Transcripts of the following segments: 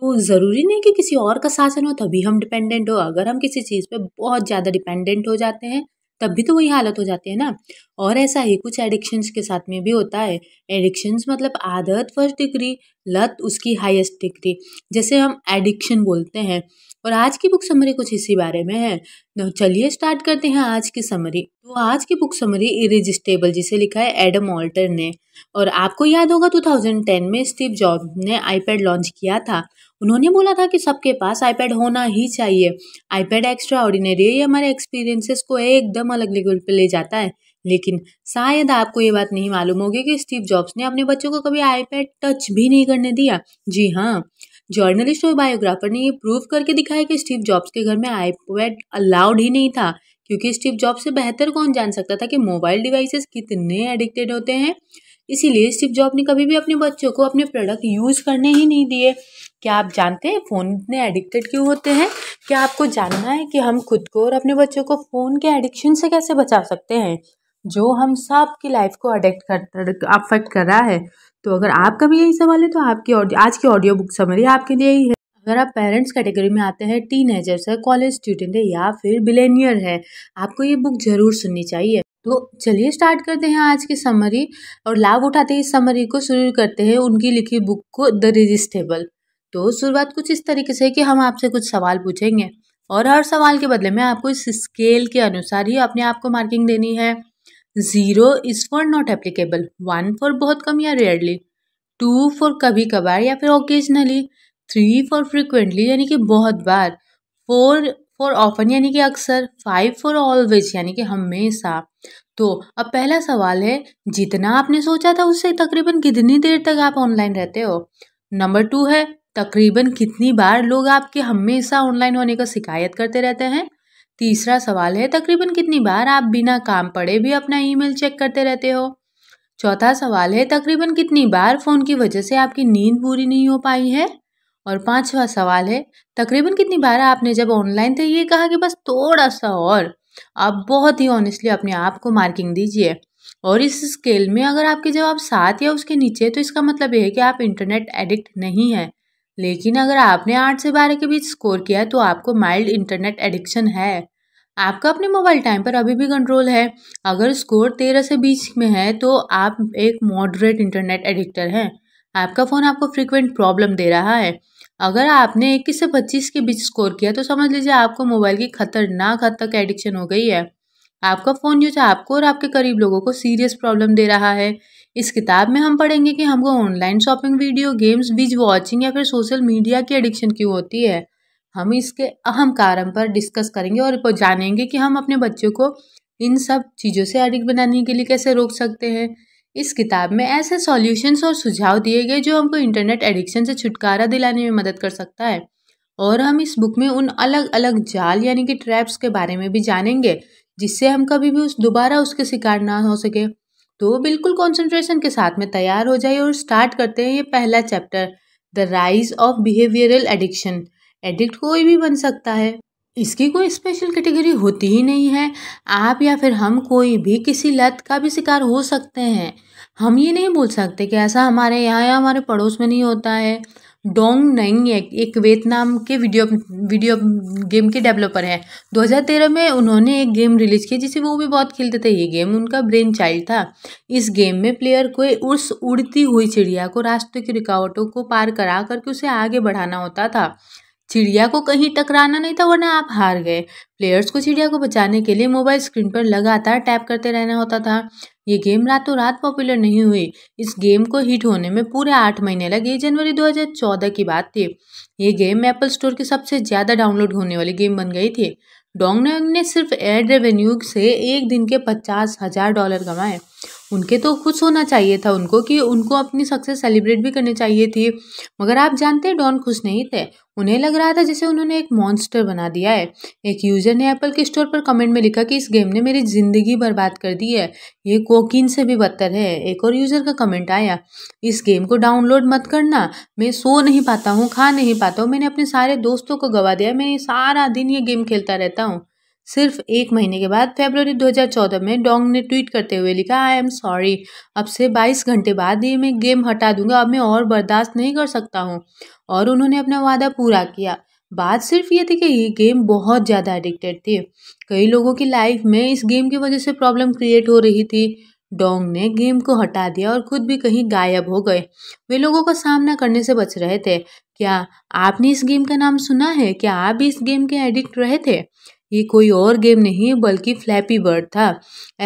तो ज़रूरी नहीं कि किसी और का शासन हो तभी हम डिपेंडेंट हो अगर हम किसी चीज़ पे बहुत ज़्यादा डिपेंडेंट हो जाते हैं तब भी तो वही हालत हो जाती है ना और ऐसा ही कुछ एडिक्शंस के साथ में भी होता है एडिक्शंस मतलब आदत फर्स्ट डिग्री लत उसकी हाईएस्ट डिग्री जैसे हम एडिक्शन बोलते हैं और आज की बुक समरी कुछ इसी बारे में है तो चलिए स्टार्ट करते हैं आज की समरी तो आज की बुक समरी इरेजिस्टेबल जिसे लिखा है एडम ऑल्टर ने और आपको याद होगा 2010 में स्टीव जॉब ने आईपैड लॉन्च किया था उन्होंने बोला था कि सबके पास आईपैड होना ही चाहिए आईपैड एक्स्ट्रा ऑर्डिनरी ये हमारे एक्सपीरियंसेस को एकदम अलग लेवल पर ले जाता है लेकिन शायद आपको ये बात नहीं मालूम होगी कि स्टीव जॉब्स ने अपने बच्चों को कभी आईपैड टच भी नहीं करने दिया जी हाँ जर्नलिस्ट और बायोग्राफर ने ये प्रूव करके दिखाया कि स्टीव जॉब्स के घर में आईपैड अलाउड ही नहीं था क्योंकि स्टीव जॉब्स से बेहतर कौन जान सकता था कि मोबाइल डिवाइसेस कितने एडिक्टेड होते हैं इसीलिए स्टीव जॉब ने कभी भी अपने बच्चों को अपने प्रोडक्ट यूज़ करने ही नहीं दिए क्या आप जानते हैं फ़ोन इतने एडिक्टेड क्यों होते हैं क्या आपको जानना है कि हम खुद को और अपने बच्चों को फ़ोन के एडिक्शन से कैसे बचा सकते हैं जो हम सब की लाइफ को अडेक्ट कर अफेक्ट कर रहा है तो अगर आपका भी यही सवाल है तो आपकी आज की ऑडियो बुक समरी आपके लिए ही है अगर आप पेरेंट्स कैटेगरी में आते हैं टीन एजर्स है कॉलेज स्टूडेंट है या फिर बिलेनियर है आपको ये बुक जरूर सुननी चाहिए तो चलिए स्टार्ट करते हैं आज की समरी और लाभ उठाते इस समरी को शुरू करते हैं उनकी लिखी बुक को द रजिस्टेबल तो शुरुआत कुछ इस तरीके से है कि हम आपसे कुछ सवाल पूछेंगे और हर सवाल के बदले में आपको इस स्केल के अनुसार ही अपने आप को मार्किंग देनी है zero is for not applicable one for बहुत कम या रेयरली टू फॉर कभी कभार या फिर ओकेजनली थ्री फॉर फ्रिक्वेंटली यानी कि बहुत बार फोर फॉर ऑफन यानी कि अक्सर फाइव फॉर ऑलवेज यानी कि हमेशा तो अब पहला सवाल है जितना आपने सोचा था उससे तकरीबन कितनी देर तक आप ऑनलाइन रहते हो नंबर टू है तकरीबन कितनी बार लोग आपके हमेशा ऑनलाइन होने का शिकायत करते रहते हैं तीसरा सवाल है तकरीबन कितनी बार आप बिना काम पड़े भी अपना ईमेल चेक करते रहते हो चौथा सवाल है तकरीबन कितनी बार फ़ोन की वजह से आपकी नींद पूरी नहीं हो पाई है और पांचवा सवाल है तकरीबन कितनी बार आपने जब ऑनलाइन थे ये कहा कि बस थोड़ा सा और आप बहुत ही ऑनेस्टली अपने आप को मार्किंग दीजिए और इस स्केल में अगर आपके जवाब सात या उसके नीचे तो इसका मतलब यह है कि आप इंटरनेट एडिक्ट नहीं हैं लेकिन अगर आपने आठ से बारह के बीच स्कोर किया तो आपको माइल्ड इंटरनेट एडिक्शन है आपका अपने मोबाइल टाइम पर अभी भी कंट्रोल है अगर स्कोर तेरह से बीस में है तो आप एक मॉडरेट इंटरनेट एडिक्टर हैं आपका फ़ोन आपको फ्रिक्वेंट प्रॉब्लम दे रहा है अगर आपने इक्कीस से पच्चीस के बीच स्कोर किया तो समझ लीजिए आपको मोबाइल की खतरनाक हद तक एडिक्शन हो गई है आपका फ़ोन यूज आपको और आपके करीब लोगों को सीरियस प्रॉब्लम दे रहा है इस किताब में हम पढ़ेंगे कि हमको online shopping video games binge watching या फिर सोशल मीडिया की एडिक्शन क्यों होती है हम इसके अहम कारण पर डिस्कस करेंगे और जानेंगे कि हम अपने बच्चों को इन सब चीज़ों से एडिक्ट बनाने के लिए कैसे रोक सकते हैं इस किताब में ऐसे सॉल्यूशंस और सुझाव दिए गए जो हमको इंटरनेट एडिक्शन से छुटकारा दिलाने में मदद कर सकता है और हम इस बुक में उन अलग अलग जाल यानी कि ट्रैप्स के बारे में भी जानेंगे जिससे हम कभी भी उस दोबारा उसके शिकार ना हो सके तो बिल्कुल कंसंट्रेशन के साथ में तैयार हो जाइए और स्टार्ट करते हैं ये पहला chapter the rise of behavioural addiction addict कोई भी बन सकता है इसकी कोई स्पेशल कैटेगरी होती ही नहीं है आप या फिर हम कोई भी किसी लत का भी शिकार हो सकते हैं हम ये नहीं बोल सकते कि ऐसा हमारे यहाँ या हमारे पड़ोस में नहीं होता है डोंग नंग एक वियतनाम के वीडियो वीडियो गेम के डेवलपर हैं 2013 में उन्होंने एक गेम रिलीज किया जिसे वो भी बहुत खेलते थे ये गेम उनका ब्रेन चाइल्ड था इस गेम में प्लेयर को उस उड़ती हुई चिड़िया को रास्ते की रुकावटों को पार करा करके उसे आगे बढ़ाना होता था चिड़िया को कहीं टकराना नहीं था वरना आप हार गए प्लेयर्स को चिड़िया को बचाने के लिए मोबाइल स्क्रीन पर लगातार टैप करते रहना होता था ये गेम रातों रात पॉपुलर नहीं हुई इस गेम को हिट होने में पूरे आठ महीने लगे जनवरी 2014 की बात थी ये गेम एप्पल स्टोर की सबसे ज़्यादा डाउनलोड होने वाली गेम बन गई थी डोंगनोंग ने सिर्फ एड रेवेन्यू से एक दिन के पचास हज़ार डॉलर कमाए उनके तो खुश होना चाहिए था उनको कि उनको अपनी सक्सेस सेलिब्रेट भी करनी चाहिए थी मगर आप जानते हैं डॉन खुश नहीं थे उन्हें लग रहा था जैसे उन्होंने एक मॉन्स्टर बना दिया है एक यूजर ने एप्पल के स्टोर पर कमेंट में लिखा कि इस गेम ने मेरी ज़िंदगी बर्बाद कर दी है ये कोकिन से भी बदतर है एक और यूज़र का कमेंट आया इस गेम को डाउनलोड मत करना मैं सो नहीं पाता हूँ खा नहीं पाता हूँ मैंने अपने सारे दोस्तों को गवा दिया मैं सारा दिन ये गेम खेलता रहता हूँ सिर्फ एक महीने के बाद फेबररी 2014 में डोंग ने ट्वीट करते हुए लिखा आई एम सॉरी अब से 22 घंटे बाद ये मैं गेम हटा दूंगा अब मैं और बर्दाश्त नहीं कर सकता हूँ और उन्होंने अपना वादा पूरा किया बात सिर्फ ये थी कि ये गेम बहुत ज़्यादा एडिक्टेड थी कई लोगों की लाइफ में इस गेम की वजह से प्रॉब्लम क्रिएट हो रही थी डोंग ने गेम को हटा दिया और खुद भी कहीं गायब हो गए वे लोगों का सामना करने से बच रहे थे क्या आपने इस गेम का नाम सुना है क्या आप इस गेम के एडिक्ट रहे थे ये कोई और गेम नहीं बल्कि फ्लैपी बर्ड था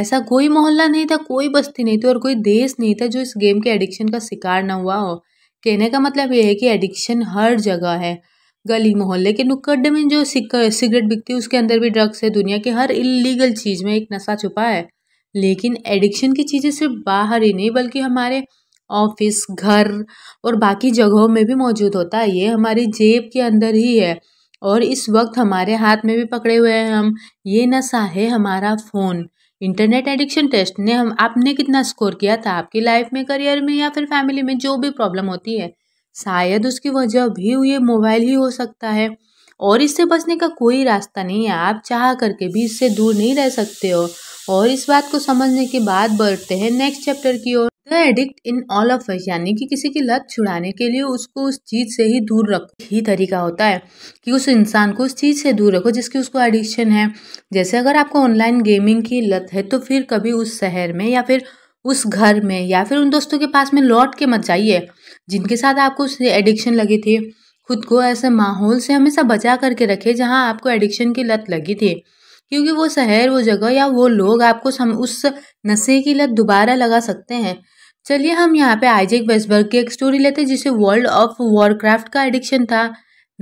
ऐसा कोई मोहल्ला नहीं था कोई बस्ती नहीं थी और कोई देश नहीं था जो इस गेम के एडिक्शन का शिकार ना हुआ हो कहने का मतलब ये है कि एडिक्शन हर जगह है गली मोहल्ले के नुक्कड़ में जो सिगरेट बिकती है उसके अंदर भी ड्रग्स है दुनिया के हर इलीगल चीज़ में एक नशा छुपा है लेकिन एडिक्शन की चीज़ें सिर्फ बाहर ही नहीं बल्कि हमारे ऑफिस घर और बाकी जगहों में भी मौजूद होता है ये हमारी जेब के अंदर ही है और इस वक्त हमारे हाथ में भी पकड़े हुए हैं हम ये नशा है हमारा फ़ोन इंटरनेट एडिक्शन टेस्ट ने हम आपने कितना स्कोर किया था आपकी लाइफ में करियर में या फिर फैमिली में जो भी प्रॉब्लम होती है शायद उसकी वजह भी ये मोबाइल ही हो सकता है और इससे बचने का कोई रास्ता नहीं है आप चाह करके भी इससे दूर नहीं रह सकते हो और इस बात को समझने के बाद बढ़ते हैं नेक्स्ट चैप्टर की ओर एडिक्ट इन ऑल ऑफ यानी कि किसी की लत छुड़ाने के लिए उसको उस चीज़ से ही दूर रखो ही तरीका होता है कि उस इंसान को उस चीज़ से दूर रखो जिसकी उसको एडिक्शन है जैसे अगर आपको ऑनलाइन गेमिंग की लत है तो फिर कभी उस शहर में या फिर उस घर में या फिर उन दोस्तों के पास में लौट के मत जाइए जिनके साथ आपको उस एडिक्शन लगी थी खुद को ऐसे माहौल से हमेशा बचा करके रखे जहाँ आपको एडिक्शन की लत लगी थी क्योंकि वो शहर वो जगह या वो लोग आपको सम उस नशे की लत दोबारा लगा सकते हैं चलिए हम यहाँ पे आइजेक वेस्बर्ग की एक स्टोरी लेते हैं जिसे वर्ल्ड ऑफ वॉरक्राफ्ट का एडिक्शन था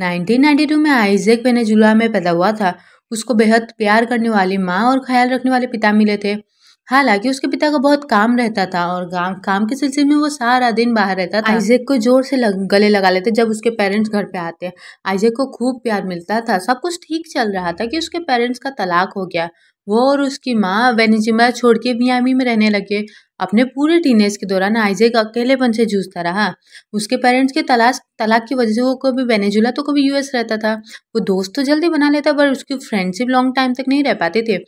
1992 में आइजेक वेनेजुला में पैदा हुआ था उसको बेहद प्यार करने वाली माँ और ख्याल रखने वाले पिता मिले थे हालांकि उसके पिता का बहुत काम रहता था और काम काम के सिलसिले में वो सारा दिन बाहर रहता था आइजेक को जोर से लग, गले लगा लेते जब उसके पेरेंट्स घर पे आते आइजेक को खूब प्यार मिलता था सब कुछ ठीक चल रहा था कि उसके पेरेंट्स का तलाक हो गया वो और उसकी माँ वेनेजुला छोड़ के मियामी में रहने लगे अपने पूरे टीनेज के दौरान आइजेक अकेलेपन से जूझता रहा उसके पेरेंट्स के तलाश तलाक की वजह से वो कभी वेनेजुला तो कभी यूएस रहता था वो दोस्त तो जल्दी बना लेता पर उसकी फ्रेंडशिप लॉन्ग टाइम तक नहीं रह पाते थे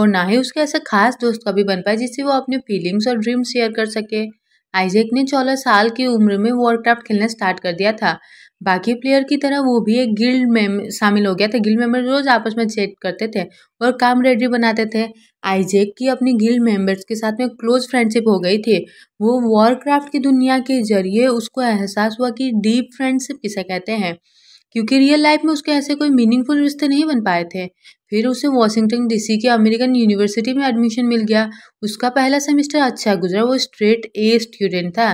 और ना ही उसके ऐसे खास दोस्त कभी बन पाए जिससे वो अपनी फीलिंग्स और ड्रीम्स शेयर कर सके आइजेक ने चौदह साल की उम्र में वॉरक्राफ्ट खेलना स्टार्ट कर दिया था बाकी प्लेयर की तरह वो भी एक गिल्ड में शामिल हो गया था गिल्ड मेंबर रोज आपस में चैट करते थे और काम रेडी बनाते थे आइजेक की अपनी गिल्ड मेंबर्स के साथ में क्लोज फ्रेंडशिप हो गई थी वो वॉरक्राफ्ट की दुनिया के जरिए उसको एहसास हुआ कि डीप फ्रेंडशिप किसे कहते हैं क्योंकि रियल लाइफ में उसके ऐसे कोई मीनिंगफुल रिश्ते नहीं बन पाए थे फिर उसे वॉशिंगटन डीसी के अमेरिकन यूनिवर्सिटी में एडमिशन मिल गया उसका पहला सेमेस्टर अच्छा गुजरा वो स्ट्रेट ए स्टूडेंट था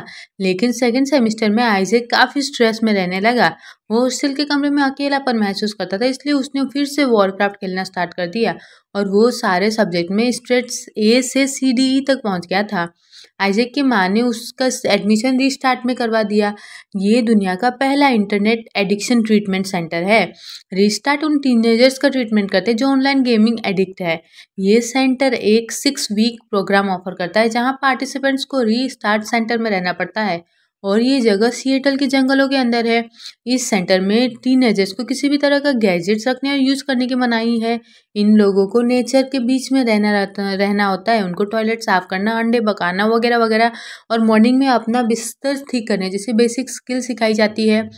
लेकिन सेकेंड सेमेस्टर में आइजे काफ़ी स्ट्रेस में रहने लगा वो हॉस्टल के कमरे में अकेलापन महसूस करता था इसलिए उसने फिर से वॉरक्राफ्ट खेलना स्टार्ट कर दिया और वो सारे सब्जेक्ट में स्ट्रेट ए से सी e तक पहुँच गया था आइजैक की माँ ने उसका एडमिशन रीस्टार्ट में करवा दिया ये दुनिया का पहला इंटरनेट एडिक्शन ट्रीटमेंट सेंटर है रीस्टार्ट उन टीनेजर्स का ट्रीटमेंट करते हैं जो ऑनलाइन गेमिंग एडिक्ट है ये सेंटर एक सिक्स वीक प्रोग्राम ऑफर करता है जहाँ पार्टिसिपेंट्स को रीस्टार्ट सेंटर में रहना पड़ता है और ये जगह सिएटल के जंगलों के अंदर है इस सेंटर में टीनेजर्स को किसी भी तरह का गैजेट्स रखने और यूज़ करने की मनाही है इन लोगों को नेचर के बीच में रहना रहता रहना होता है उनको टॉयलेट साफ़ करना अंडे पकाना वगैरह वगैरह और मॉर्निंग में अपना बिस्तर ठीक करने जैसे बेसिक स्किल सिखाई जाती है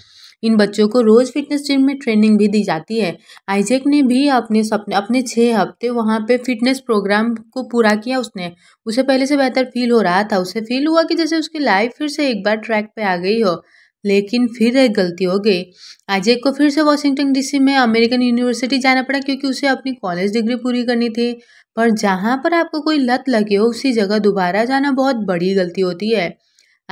इन बच्चों को रोज़ फिटनेस जिम में ट्रेनिंग भी दी जाती है आइजैक ने भी अपने सपने अपने छः हफ्ते वहाँ पे फिटनेस प्रोग्राम को पूरा किया उसने उसे पहले से बेहतर फील हो रहा था उसे फील हुआ कि जैसे उसकी लाइफ फिर से एक बार ट्रैक पर आ गई हो लेकिन फिर एक गलती हो गई आइजेक को फिर से वॉशिंगटन डी में अमेरिकन यूनिवर्सिटी जाना पड़ा क्योंकि उसे अपनी कॉलेज डिग्री पूरी करनी थी पर जहाँ पर आपको कोई लत लगे हो उसी जगह दोबारा जाना बहुत बड़ी गलती होती है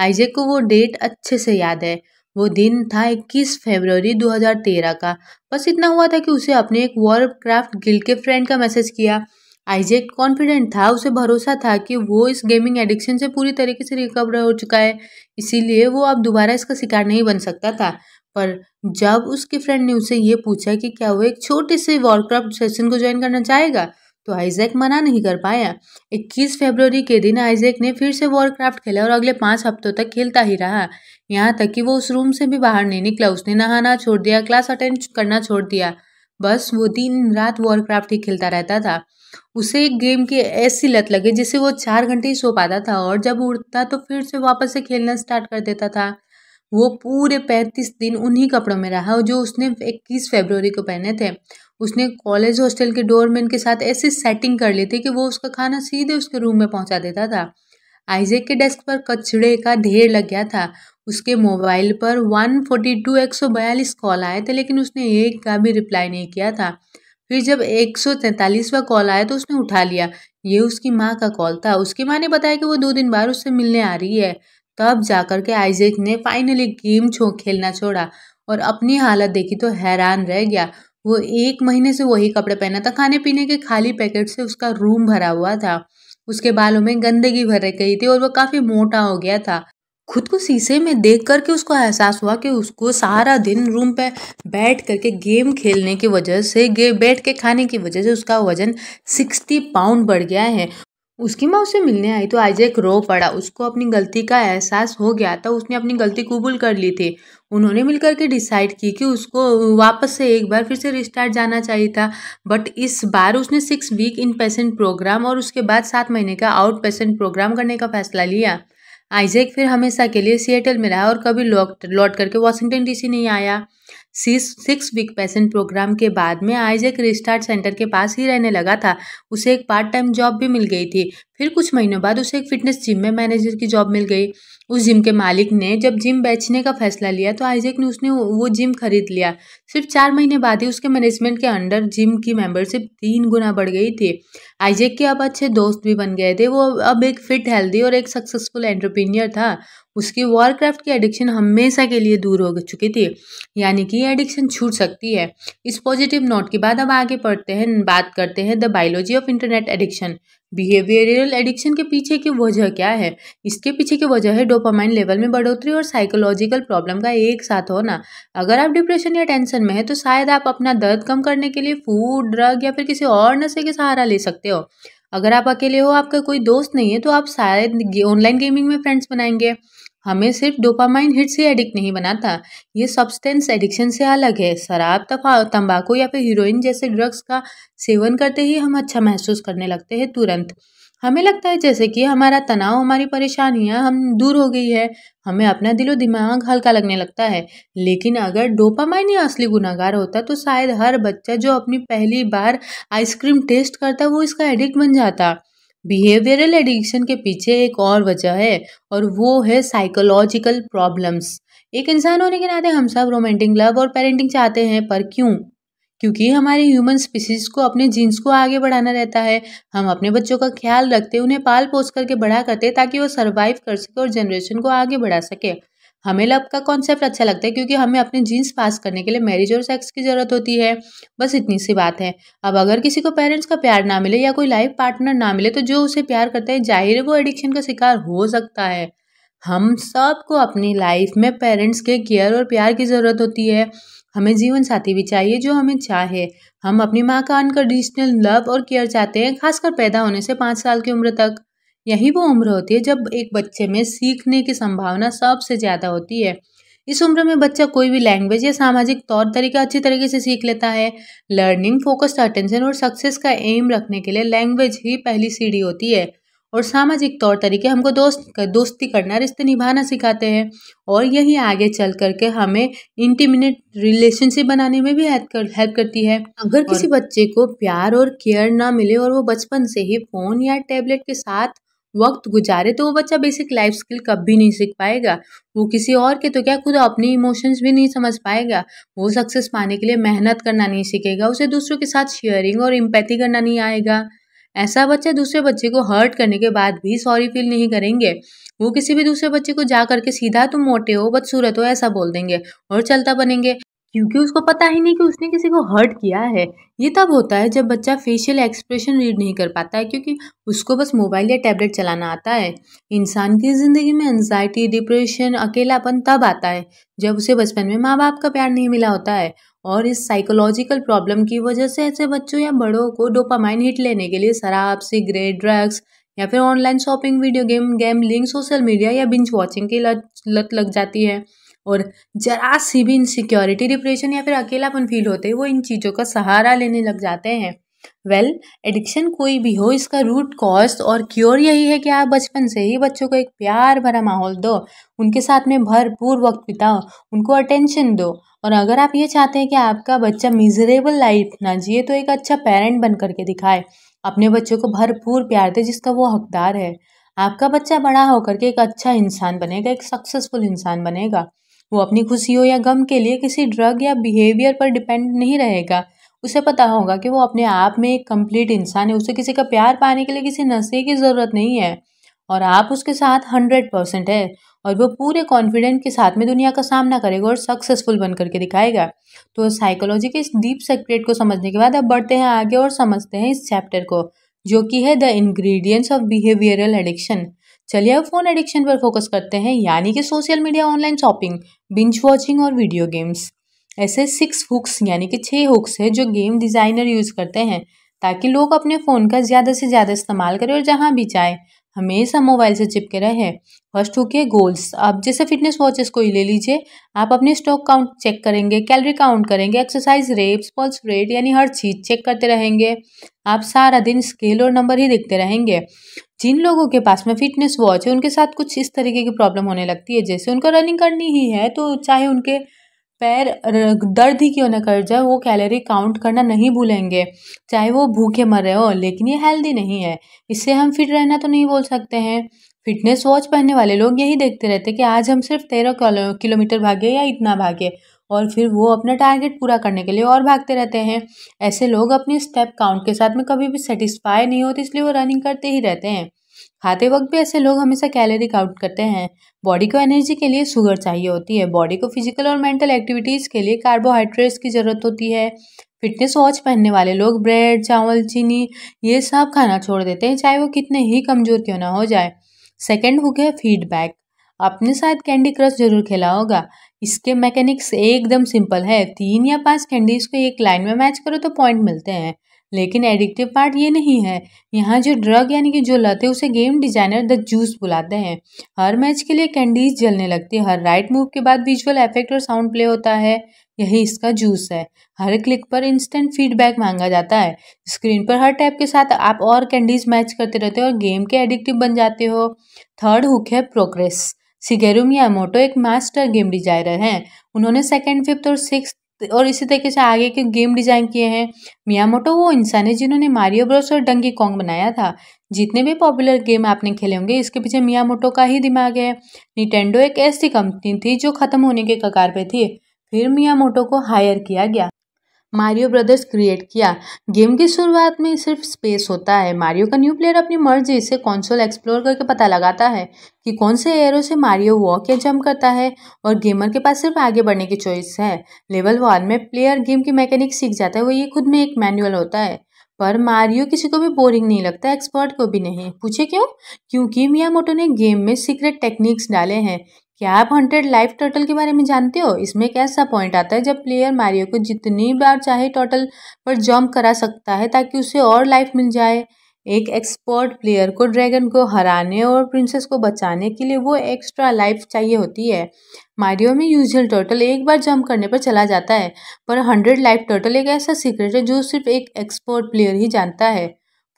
आइजैक को वो डेट अच्छे से याद है वो दिन था 21 फरवरी 2013 का बस इतना हुआ था कि उसे अपने एक वॉर क्राफ्ट गिल्ड के फ्रेंड का मैसेज किया आइजेक कॉन्फिडेंट था उसे भरोसा था कि वो इस गेमिंग एडिक्शन से पूरी तरीके से रिकवर हो चुका है इसीलिए वो अब दोबारा इसका शिकार नहीं बन सकता था पर जब उसके फ्रेंड ने उसे ये पूछा कि क्या वो एक छोटे से क्राफ्ट सेशन को ज्वाइन करना चाहेगा तो आइजैक मना नहीं कर पाया 21 फरवरी के दिन आइजैक ने फिर से वॉरक्राफ्ट खेला और अगले पाँच हफ्तों तक खेलता ही रहा यहाँ तक कि वो उस रूम से भी बाहर नहीं निकला उसने नहाना छोड़ दिया क्लास अटेंड करना छोड़ दिया बस वो दिन रात वॉरक्राफ्ट ही खेलता रहता था उसे एक गेम की ऐसी लत लगी जिसे वो चार घंटे ही सो पाता था और जब उठता तो फिर से वापस से खेलना स्टार्ट कर देता था वो पूरे पैंतीस दिन उन्हीं कपड़ों में रहा जो उसने इक्कीस फेबररी को पहने थे उसने कॉलेज हॉस्टल के डोरमैन के साथ ऐसी सेटिंग कर ली थी कि वो उसका खाना सीधे उसके रूम में पहुंचा देता था आइजेक के डेस्क पर कचड़े का ढेर लग गया था उसके मोबाइल पर बयालीस कॉल आए थे लेकिन उसने एक का भी रिप्लाई नहीं किया था फिर जब एक सौ कॉल आया तो उसने उठा लिया ये उसकी माँ का कॉल था उसकी माँ ने बताया कि वो दो दिन बाद उससे मिलने आ रही है तब जाकर के आइजेक ने फाइनली गेम छो खेलना छोड़ा और अपनी हालत देखी तो हैरान रह गया वो एक महीने से वही कपड़े पहना था खाने पीने के खाली पैकेट से उसका रूम भरा हुआ था उसके बालों में गंदगी भर गई थी और वो काफ़ी मोटा हो गया था खुद को शीशे में देख करके उसको एहसास हुआ कि उसको सारा दिन रूम पे बैठ करके गेम खेलने की वजह से गे बैठ के खाने की वजह से उसका वज़न सिक्सटी पाउंड बढ़ गया है उसकी माँ उसे मिलने आई तो आइजैक रो पड़ा उसको अपनी गलती का एहसास हो गया था उसने अपनी गलती कबूल कर ली थी उन्होंने मिलकर के डिसाइड की कि उसको वापस से एक बार फिर से रिस्टार्ट जाना चाहिए था बट इस बार उसने six week inpatient programme और उसके बाद सात महीने का आउट पेशेंट प्रोग्राम करने का फैसला लिया आइजैक फिर हमेशा के लिए सिएटल में रहा और कभी लौट लौट करके वाशिंगटन डीसी नहीं आया सिक्स वीक पैसेंट प्रोग्राम के बाद में आइजैक रिस्टार्ट सेंटर के पास ही रहने लगा था उसे एक पार्ट टाइम जॉब भी मिल गई थी फिर कुछ महीनों बाद उसे एक फिटनेस जिम में मैनेजर की जॉब मिल गई उस जिम के मालिक ने जब जिम बेचने का फैसला लिया तो आइजेक ने उसने वो जिम खरीद लिया सिर्फ चार महीने बाद ही उसके मैनेजमेंट के अंडर जिम की मेंबरशिप तीन गुना बढ़ गई थी आइजेक के अब अच्छे दोस्त भी बन गए थे वो अब एक फिट हेल्दी और एक सक्सेसफुल एंटरप्रीनियर था उसकी वॉरक्राफ्ट की एडिक्शन हमेशा के लिए दूर हो चुकी थी यानी कि एडिक्शन छूट सकती है इस पॉजिटिव नोट के बाद अब आगे पढ़ते हैं बात करते हैं the biology of internet addiction behavioural addiction के पीछे की वजह क्या है इसके पीछे की वजह है डोपामाइन लेवल में बढ़ोतरी और साइकोलॉजिकल प्रॉब्लम का एक साथ होना अगर आप डिप्रेशन या टेंशन में हैं तो शायद आप अपना दर्द कम करने के लिए फूड ड्रग या फिर किसी और नशे के सहारा ले सकते हो अगर आप अकेले हो आपका कोई दोस्त नहीं है तो आप शायद ऑनलाइन गेमिंग में फ्रेंड्स बनाएंगे हमें सिर्फ डोपामाइन हिट से एडिक्ट नहीं बनाता ये सब्सटेंस एडिक्शन से अलग है शराब तंबाकू या फिर हीरोइन जैसे ड्रग्स का सेवन करते ही हम अच्छा महसूस करने लगते हैं तुरंत हमें लगता है जैसे कि हमारा तनाव हमारी परेशानियाँ हम दूर हो गई है हमें अपना दिलो दिमाग हल्का लगने लगता है लेकिन अगर डोपामाइन ही असली गुनागार होता तो शायद हर बच्चा जो अपनी पहली बार आइसक्रीम टेस्ट करता वो इसका एडिक्ट बन जाता बिहेवियरल एडिक्शन के पीछे एक और वजह है और वो है साइकोलॉजिकल प्रॉब्लम्स एक इंसान होने के नाते हम सब रोमांटिक लव और पेरेंटिंग चाहते हैं पर क्यों क्योंकि हमारे ह्यूमन स्पीसीज को अपने जीन्स को आगे बढ़ाना रहता है हम अपने बच्चों का ख्याल रखते उन्हें पाल पोस करके बढ़ा करते ताकि वो सर्वाइव कर सके और जनरेशन को आगे बढ़ा सके हमें लव का कॉन्सेप्ट अच्छा लगता है क्योंकि हमें अपने जीन्स पास करने के लिए मैरिज और सेक्स की ज़रूरत होती है बस इतनी सी बात है अब अगर किसी को पेरेंट्स का प्यार ना मिले या कोई लाइफ पार्टनर ना मिले तो जो उसे प्यार करता है जाहिर है वो एडिक्शन का शिकार हो सकता है हम सबको अपनी लाइफ में पेरेंट्स के केयर और प्यार की ज़रूरत होती है हमें जीवन साथी भी चाहिए जो हमें चाहे हम अपनी माँ का अनकंडीशनल लव और केयर चाहते हैं खासकर पैदा होने से पाँच साल की उम्र तक यही वो उम्र होती है जब एक बच्चे में सीखने की संभावना सबसे ज़्यादा होती है इस उम्र में बच्चा कोई भी लैंग्वेज या सामाजिक तौर तरीका अच्छी तरीके से सीख लेता है लर्निंग फोकस्ड अटेंशन और सक्सेस का एम रखने के लिए लैंग्वेज ही पहली सीढ़ी होती है और सामाजिक तौर तरीके हमको दोस्त दोस्ती करना रिश्ते निभाना सिखाते हैं और यही आगे चल करके हमें इंटीमिनेट रिलेशनशिप बनाने में भी हेल्प कर हेल्प करती है अगर किसी बच्चे को प्यार और केयर ना मिले और वो बचपन से ही फ़ोन या टैबलेट के साथ वक्त गुजारे तो वो बच्चा बेसिक लाइफ स्किल कभी नहीं सीख पाएगा वो किसी और के तो क्या खुद अपने इमोशंस भी नहीं समझ पाएगा वो सक्सेस पाने के लिए मेहनत करना नहीं सीखेगा उसे दूसरों के साथ शेयरिंग और एम्पैथी करना नहीं आएगा ऐसा बच्चा दूसरे बच्चे को हर्ट करने के बाद भी सॉरी फील नहीं करेंगे वो किसी भी दूसरे बच्चे को जा करके सीधा तुम मोटे हो बदसूरत हो ऐसा बोल देंगे और चलता बनेंगे क्योंकि उसको पता ही नहीं कि उसने किसी को हर्ट किया है ये तब होता है जब बच्चा फेशियल एक्सप्रेशन रीड नहीं कर पाता है क्योंकि उसको बस मोबाइल या टैबलेट चलाना आता है इंसान की ज़िंदगी में एनजाइटी डिप्रेशन अकेलापन तब आता है जब उसे बचपन में माँ बाप का प्यार नहीं मिला होता है और इस साइकोलॉजिकल प्रॉब्लम की वजह से ऐसे बच्चों या बड़ों को डोपामाइन हिट लेने के लिए शराब सिगरेट ड्रग्स या फिर online shopping video game gambling social media या बिंच वॉचिंग की लत लत लग जाती है और जरा सी भी इनसिक्योरिटी डिप्रेशन या फिर अकेलापन फील होते हैं वो इन चीज़ों का सहारा लेने लग जाते हैं वेल well, एडिक्शन कोई भी हो इसका रूट कॉज और क्योर यही है कि आप बचपन से ही बच्चों को एक प्यार भरा माहौल दो उनके साथ में भरपूर वक्त बिताओ उनको अटेंशन दो और अगर आप ये चाहते हैं कि आपका बच्चा मिजरेबल लाइफ ना जिए तो एक अच्छा पेरेंट बन करके दिखाए अपने बच्चों को भरपूर प्यार दे जिसका वो हकदार है आपका बच्चा बड़ा होकर के एक अच्छा इंसान बनेगा एक सक्सेसफुल इंसान बनेगा वो अपनी खुशियों या गम के लिए किसी ड्रग या बिहेवियर पर डिपेंड नहीं रहेगा उसे पता होगा कि वो अपने आप में एक कंप्लीट इंसान है उसे किसी का प्यार पाने के लिए किसी नशे की ज़रूरत नहीं है और आप उसके साथ हंड्रेड परसेंट है और वो पूरे कॉन्फिडेंट के साथ में दुनिया का सामना करेगा और सक्सेसफुल बन करके दिखाएगा तो साइकोलॉजी के इस डीप सेक्रेट को समझने के बाद अब बढ़ते हैं आगे और समझते हैं इस चैप्टर को जो कि है the ingredients of behavioural addiction चलिए अब फ़ोन एडिक्शन पर फोकस करते हैं यानी कि social media online shopping binge watching और वीडियो गेम्स ऐसे सिक्स हुक्स यानी कि छः हुक्स है जो गेम डिज़ाइनर यूज़ करते हैं ताकि लोग अपने फ़ोन का ज़्यादा से ज़्यादा इस्तेमाल करें और जहाँ भी चाहें हमेशा मोबाइल से चिपके रहे फर्स्ट हुक है गोल्स आप जैसे फिटनेस वॉचेस को ही ले लीजिए आप अपने स्टॉक काउंट चेक करेंगे कैलोरी काउंट करेंगे एक्सरसाइज रेप्स पल्स रेट यानी हर चीज़ चेक करते रहेंगे आप सारा दिन स्केल और नंबर ही देखते रहेंगे जिन लोगों के पास में फिटनेस वॉच है उनके साथ कुछ इस तरीके की प्रॉब्लम होने लगती है जैसे उनको रनिंग करनी ही है तो चाहे उनके पैर दर्द ही क्यों ना कर जाए वो कैलोरी काउंट करना नहीं भूलेंगे चाहे वो भूखे मर रहे हो लेकिन ये हेल्दी नहीं है इससे हम फिट रहना तो नहीं बोल सकते हैं फिटनेस वॉच पहनने वाले लोग यही देखते रहते कि आज हम सिर्फ तेरह किलोमीटर भागे या इतना भागे और फिर वो अपना टारगेट पूरा करने के लिए और भागते रहते हैं ऐसे लोग अपने स्टेप काउंट के साथ में कभी भी सेटिस्फाई नहीं होते इसलिए वो रनिंग करते ही रहते हैं खाते वक्त भी ऐसे लोग हमेशा कैलोरी काउंट करते हैं बॉडी को एनर्जी के लिए शुगर चाहिए होती है बॉडी को फिजिकल और मेंटल एक्टिविटीज़ के लिए कार्बोहाइड्रेट्स की ज़रूरत होती है फिटनेस वॉच पहनने वाले लोग ब्रेड चावल चीनी ये सब खाना छोड़ देते हैं चाहे वो कितने ही कमज़ोर क्यों ना हो जाए सेकेंड हो गया फीडबैक आपने शायद कैंडी क्रश जरूर खेला होगा इसके मैकेनिक्स एकदम सिंपल है तीन या पांच कैंडीज को एक लाइन में मैच करो तो पॉइंट मिलते हैं लेकिन एडिक्टिव पार्ट ये नहीं है यहाँ जो ड्रग यानी कि जो लत है उसे गेम डिजाइनर द जूस बुलाते हैं हर मैच के लिए कैंडीज जलने लगती है हर राइट मूव के बाद विजुअल इफेक्ट और साउंड प्ले होता है यही इसका जूस है हर क्लिक पर इंस्टेंट फीडबैक मांगा जाता है स्क्रीन पर हर टैप के साथ आप और कैंडीज मैच करते रहते हो और गेम के एडिक्टिव बन जाते हो थर्ड हुक है प्रोग्रेस या मोटो एक मास्टर गेम डिजाइनर हैं उन्होंने सेकेंड फिफ्थ और सिक्स तो, और इसी तरीके से आगे के गेम डिज़ाइन किए हैं मियामोटो वो इंसान है जिन्होंने मारियो ब्रोस और डंकी कॉन्ग बनाया था जितने भी पॉपुलर गेम आपने खेले होंगे इसके पीछे मियामोटो का ही दिमाग है निटेंडो एक ऐसी कंपनी थी जो ख़त्म होने के कगार पे थी फिर मियामोटो को हायर किया गया मारियो ब्रदर्स क्रिएट किया गेम की शुरुआत में सिर्फ स्पेस होता है मारियो का न्यू प्लेयर अपनी मर्जी से कंसोल एक्सप्लोर करके पता लगाता है कि कौन से एरो से मारियो वॉक या जंप करता है और गेमर के पास सिर्फ आगे बढ़ने की चॉइस है लेवल वन में प्लेयर गेम की मैकेनिक सीख जाता है वो ये खुद में एक मैनुअल होता है पर मारियो किसी को भी बोरिंग नहीं लगता एक्सपर्ट को भी नहीं पूछे क्यों क्योंकि मियामोटो ने गेम में सीक्रेट टेक्निक्स डाले हैं क्या आप हंड्रेड लाइफ टोटल के बारे में जानते हो इसमें एक ऐसा पॉइंट आता है जब प्लेयर मारियो को जितनी बार चाहे टोटल पर जंप करा सकता है ताकि उसे और लाइफ मिल जाए एक एक्सपर्ट प्लेयर को ड्रैगन को हराने और प्रिंसेस को बचाने के लिए वो एक्स्ट्रा लाइफ चाहिए होती है मारियो में यूजल टोटल एक बार जंप करने पर चला जाता है पर हंड्रेड लाइफ टोटल एक ऐसा सीक्रेट है जो सिर्फ एक एक्सपर्ट प्लेयर ही जानता है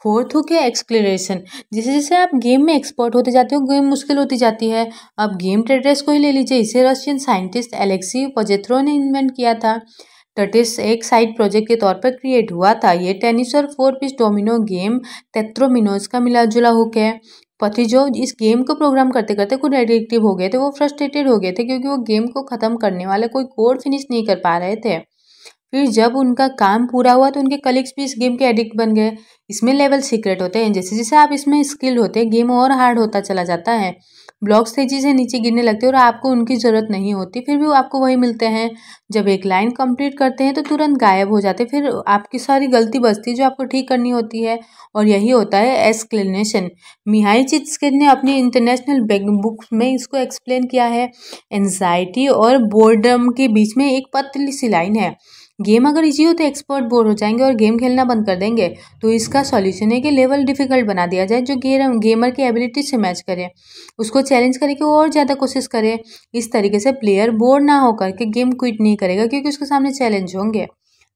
फोर्थ हो गया एक्सप्लेनेशन जैसे जैसे आप गेम में एक्सपर्ट होते जाते हो गेम मुश्किल होती जाती है आप गेम टेड्रेस को ही ले लीजिए इसे रशियन साइंटिस्ट एलेक्सी पोजेथ्रो ने इन्वेंट किया था टटिस एक साइड प्रोजेक्ट के तौर पर क्रिएट हुआ था ये टेनिस और four piece domino game tetrominoes का मिला जुला हुक है पति जो इस गेम को प्रोग्राम करते करते खुद एडिक्टिव हो गए थे वो फ्रस्ट्रेटेड हो गए थे क्योंकि वो गेम को ख़त्म करने वाले कोई कोड फिनिश नहीं कर पा रहे थे फिर जब उनका काम पूरा हुआ तो उनके कलीग्स भी इस गेम के एडिक्ट बन गए इसमें लेवल सीक्रेट होते हैं जैसे जैसे आप इसमें स्किल्ड होते हैं गेम और हार्ड होता चला जाता है ब्लॉक्स तेजी से नीचे गिरने लगते हैं और आपको उनकी ज़रूरत नहीं होती फिर भी वो आपको वही मिलते हैं जब एक लाइन कंप्लीट करते हैं तो तुरंत गायब हो जाते फिर आपकी सारी गलती बचती है जो आपको ठीक करनी होती है और यही होता है एक्सप्लेनेशन मिहाई चित्सकिन ने अपनी इंटरनेशनल बुक्स में इसको एक्सप्लेन किया है एनजाइटी और बोर्डम के बीच में एक पतली सी लाइन है गेम अगर इजी हो तो एक्सपर्ट बोर हो जाएंगे और गेम खेलना बंद कर देंगे तो इसका सॉल्यूशन है कि लेवल डिफिकल्ट बना दिया जाए जो गेर गेमर की एबिलिटी से मैच करे उसको चैलेंज करें कि वो और ज़्यादा कोशिश करे इस तरीके से प्लेयर बोर ना होकर के गेम क्विट नहीं करेगा क्योंकि उसके सामने चैलेंज होंगे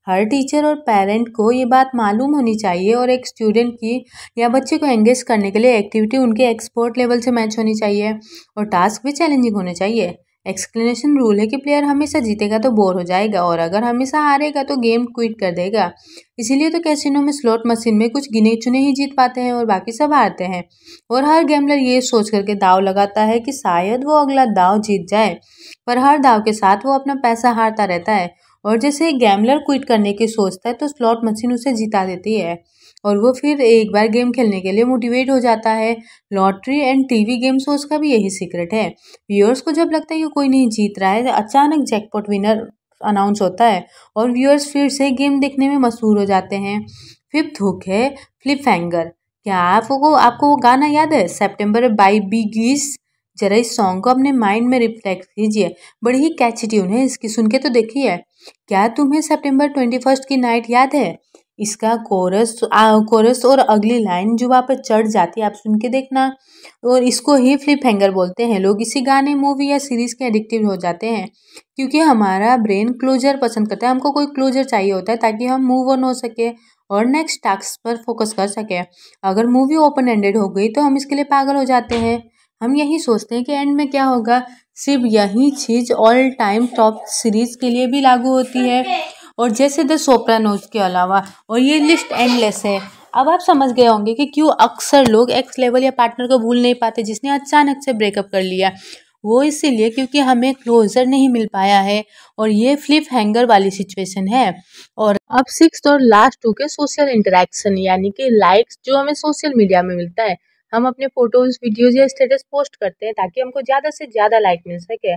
हर टीचर और पेरेंट को ये बात मालूम होनी चाहिए और एक स्टूडेंट की या बच्चे को एंगेज करने के लिए एक्टिविटी उनके एक्सपर्ट लेवल से मैच होनी चाहिए और टास्क भी चैलेंजिंग होने चाहिए एक्सक्लेनेशन रूल है कि प्लेयर हमेशा जीतेगा तो बोर हो जाएगा और अगर हमेशा हारेगा तो गेम क्विट कर देगा इसीलिए तो कैसीनो में स्लॉट मशीन में कुछ गिने चुने ही जीत पाते हैं और बाकी सब हारते हैं और हर गेमलर ये सोच करके दाव लगाता है कि शायद वो अगला दाव जीत जाए पर हर दाव के साथ वो अपना पैसा हारता रहता है और जैसे गैमलर क्विट करने की सोचता है तो स्लॉट मशीन उसे जिता देती है और वो फिर एक बार गेम खेलने के लिए मोटिवेट हो जाता है lottery and TV game shows का भी यही सीक्रेट है व्यूअर्स को जब लगता है कि कोई नहीं जीत रहा है तो अचानक जैकपॉट विनर अनाउंस होता है और व्यूअर्स फिर से गेम देखने में मशहूर हो जाते हैं फिफ्थ हुक है फ्लिप हैंगर क्या आपको आपको वो गाना याद है सेप्टेम्बर बाई बी गीस जरा इस सॉन्ग को अपने माइंड में रिफ्लेक्ट कीजिए बड़ी ही कैची ट्यून है इसकी सुन के तो देखिए क्या तुम्हें सेप्टेम्बर ट्वेंटी फर्स्ट की नाइट याद है इसका कोरस आ, कोरस और अगली लाइन जो वहाँ पर चढ़ जाती है आप सुन के देखना और इसको ही फ्लिप हैंगर बोलते हैं लोग इसी गाने मूवी या सीरीज़ के एडिक्टिव हो जाते हैं क्योंकि हमारा ब्रेन क्लोजर पसंद करता है हमको कोई क्लोजर चाहिए होता है ताकि हम मूव ऑन हो सके और नेक्स्ट टास्क पर फोकस कर सकें अगर मूवी ओपन एंडेड हो गई तो हम इसके लिए पागल हो जाते हैं हम यही सोचते हैं कि एंड में क्या होगा सिर्फ यही चीज़ ऑल टाइम टॉप सीरीज़ के लिए भी लागू होती है और जैसे द सोप्रानोज के अलावा और ये लिस्ट एंडलेस है अब आप समझ गए होंगे कि क्यों अक्सर लोग एक्स लेवल या पार्टनर को भूल नहीं पाते जिसने अचानक से ब्रेकअप कर लिया वो इसीलिए क्योंकि हमें क्लोजर नहीं मिल पाया है और ये फ्लिप हैंगर वाली सिचुएशन है और अब सिक्स और लास्ट टू के सोशल इंटरेक्शन यानी कि लाइक्स जो हमें सोशल मीडिया में मिलता है हम अपने फोटोज वीडियोज या स्टेटस पोस्ट करते हैं ताकि हमको ज़्यादा से ज़्यादा लाइक मिल सके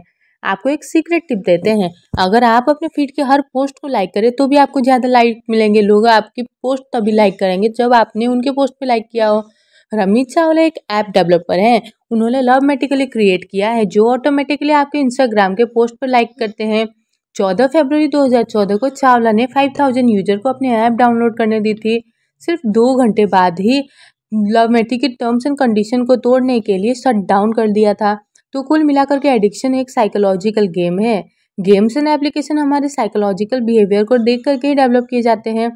आपको एक सीक्रेट टिप देते हैं अगर आप अपने फीड के हर पोस्ट को लाइक करें तो भी आपको ज़्यादा लाइक मिलेंगे लोग आपकी पोस्ट तभी लाइक करेंगे जब आपने उनके पोस्ट पर लाइक किया हो रमित चावला एक ऐप डेवलपर हैं उन्होंने लव मेटिकली क्रिएट किया है जो ऑटोमेटिकली आपके इंस्टाग्राम के पोस्ट पर लाइक करते हैं चौदह फरवरी 2014 को चावला ने 5000 यूजर को अपने ऐप डाउनलोड करने दी थी सिर्फ दो घंटे बाद ही लव मेटिक के टर्म्स एंड कंडीशन को तोड़ने के लिए शट डाउन कर दिया था तो कुल मिलाकर के एडिक्शन एक साइकोलॉजिकल गेम है गेम्स एंड एप्लीकेशन हमारे साइकोलॉजिकल बिहेवियर को देख करके ही डेवलप किए जाते हैं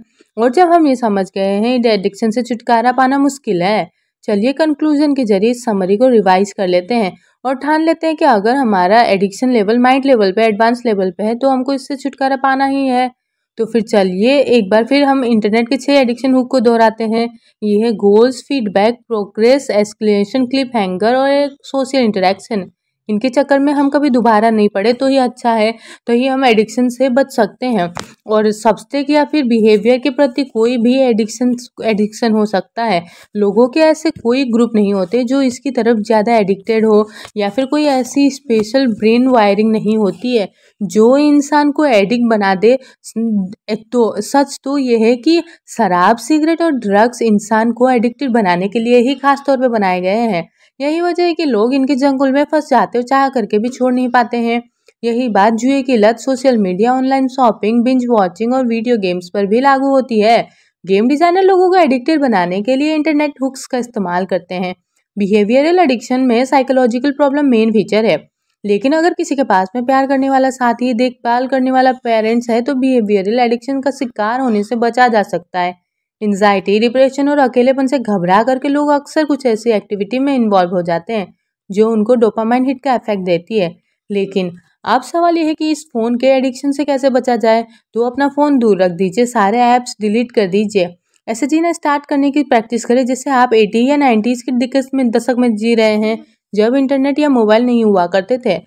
और जब हम ये समझ गए हैं एडिक्शन से छुटकारा पाना मुश्किल है चलिए कंक्लूजन के जरिए इस समरी को रिवाइज कर लेते हैं और ठान लेते हैं कि अगर हमारा एडिक्शन लेवल माइंड लेवल पे एडवांस लेवल पे है तो हमको इससे छुटकारा पाना ही है तो फिर चलिए एक बार फिर हम इंटरनेट के छह एडिक्शन हुक को दोहराते हैं ये है goals feedback progress escalation cliffhanger और सोशल इंटरेक्शन इनके चक्कर में हम कभी दोबारा नहीं पड़े तो ही अच्छा है तो ही हम एडिक्शन से बच सकते हैं और सबसे या फिर बिहेवियर के प्रति कोई भी एडिक्शन एडिक्शन हो सकता है लोगों के ऐसे कोई ग्रुप नहीं होते जो इसकी तरफ ज़्यादा एडिक्टेड हो या फिर कोई ऐसी स्पेशल ब्रेन वायरिंग नहीं होती है जो इंसान को एडिक्ट बना दे तो सच तो ये है कि शराब सिगरेट और ड्रग्स इंसान को एडिक्टेड बनाने के लिए ही खास तौर पे बनाए गए हैं यही वजह है कि लोग इनके जंगल में फंस जाते और चाह करके भी छोड़ नहीं पाते हैं यही बात जुए की लत social media online shopping binge watching और वीडियो गेम्स पर भी लागू होती है गेम डिजाइनर लोगों को एडिक्टेड बनाने के लिए इंटरनेट हुक्स का इस्तेमाल करते हैं बिहेवियरल एडिक्शन में साइकोलॉजिकल प्रॉब्लम मेन फीचर है लेकिन अगर किसी के पास में प्यार करने वाला साथी देखभाल करने वाला पेरेंट्स है तो बिहेवियरल एडिक्शन का शिकार होने से बचा जा सकता है एनजाइटी डिप्रेशन और अकेलेपन से घबरा करके लोग अक्सर कुछ ऐसी एक्टिविटी में इन्वॉल्व हो जाते हैं जो उनको डोपामाइन हिट का इफेक्ट देती है लेकिन अब सवाल यह है कि इस फ़ोन के एडिक्शन से कैसे बचा जाए तो अपना फ़ोन दूर रख दीजिए सारे ऐप्स डिलीट कर दीजिए ऐसे जीना स्टार्ट करने की प्रैक्टिस करें जिससे आप एटी या नाइन्टीज़ के दिक्कत में दशक में जी रहे हैं जब इंटरनेट या मोबाइल नहीं हुआ करते थे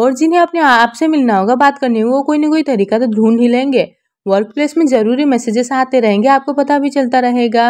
और जिन्हें अपने आपसे मिलना होगा बात करनी होगी वो कोई ना कोई तरीका तो ढूंढ ही लेंगे वर्क प्लेस में ज़रूरी मैसेजेस आते रहेंगे आपको पता भी चलता रहेगा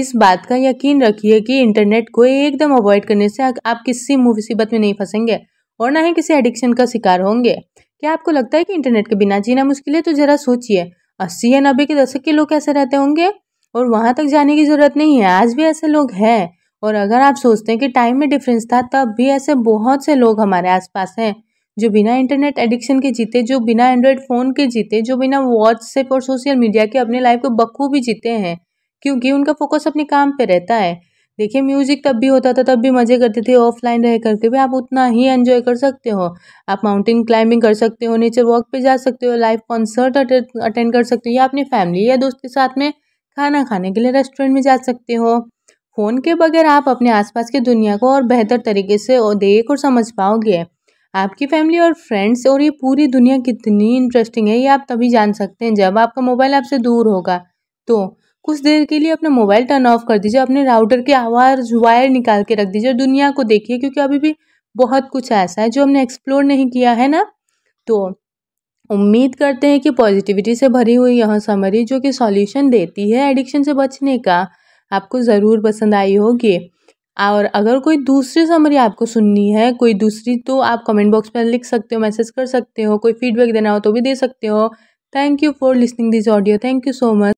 इस बात का यकीन रखिए कि इंटरनेट को एकदम अवॉइड करने से आप किसी मुसीबत में नहीं फंसेंगे और ना ही किसी एडिक्शन का शिकार होंगे क्या आपको लगता है कि इंटरनेट के बिना जीना मुश्किल है तो ज़रा सोचिए अस्सी या नब्बे के दशक के लोग कैसे रहते होंगे और वहाँ तक जाने की ज़रूरत नहीं है आज भी ऐसे लोग हैं और अगर आप सोचते हैं कि टाइम में डिफरेंस था तब भी ऐसे बहुत से लोग हमारे आसपास हैं जो बिना इंटरनेट एडिक्शन के जीते जो बिना एंड्रॉयड फ़ोन के जीते जो बिना व्हाट्सएप और सोशल मीडिया के अपनी लाइफ को बखूबी जीते हैं क्योंकि उनका फोकस अपने काम पर रहता है देखिए म्यूज़िक तब भी होता था तब भी मज़े करते थे ऑफलाइन रह करके भी आप उतना ही एंजॉय कर सकते हो आप माउंटेन क्लाइंबिंग कर सकते हो नेचर वॉक पे जा सकते हो लाइव कॉन्सर्ट अटेंड कर सकते हो या अपनी फैमिली या दोस्त के साथ में खाना खाने के लिए रेस्टोरेंट में जा सकते हो फ़ोन के बगैर आप अपने आसपास की दुनिया को और बेहतर तरीके से देख और समझ पाओगे आपकी फैमिली और फ्रेंड्स और ये पूरी दुनिया कितनी इंटरेस्टिंग है ये आप तभी जान सकते हैं जब आपका मोबाइल आपसे दूर होगा तो कुछ देर के लिए अपना मोबाइल टर्न ऑफ कर दीजिए अपने राउटर की आवाज़ वायर निकाल के रख दीजिए और दुनिया को देखिए क्योंकि अभी भी बहुत कुछ ऐसा है जो हमने एक्सप्लोर नहीं किया है ना तो उम्मीद करते हैं कि पॉजिटिविटी से भरी हुई यह समरी जो कि सॉल्यूशन देती है एडिक्शन से बचने का आपको ज़रूर पसंद आई होगी और अगर कोई दूसरी समरी आपको सुननी है कोई दूसरी तो आप कमेंट बॉक्स में लिख सकते हो मैसेज कर सकते हो कोई फीडबैक देना हो तो भी दे सकते हो thank you for listening this audio thank you so much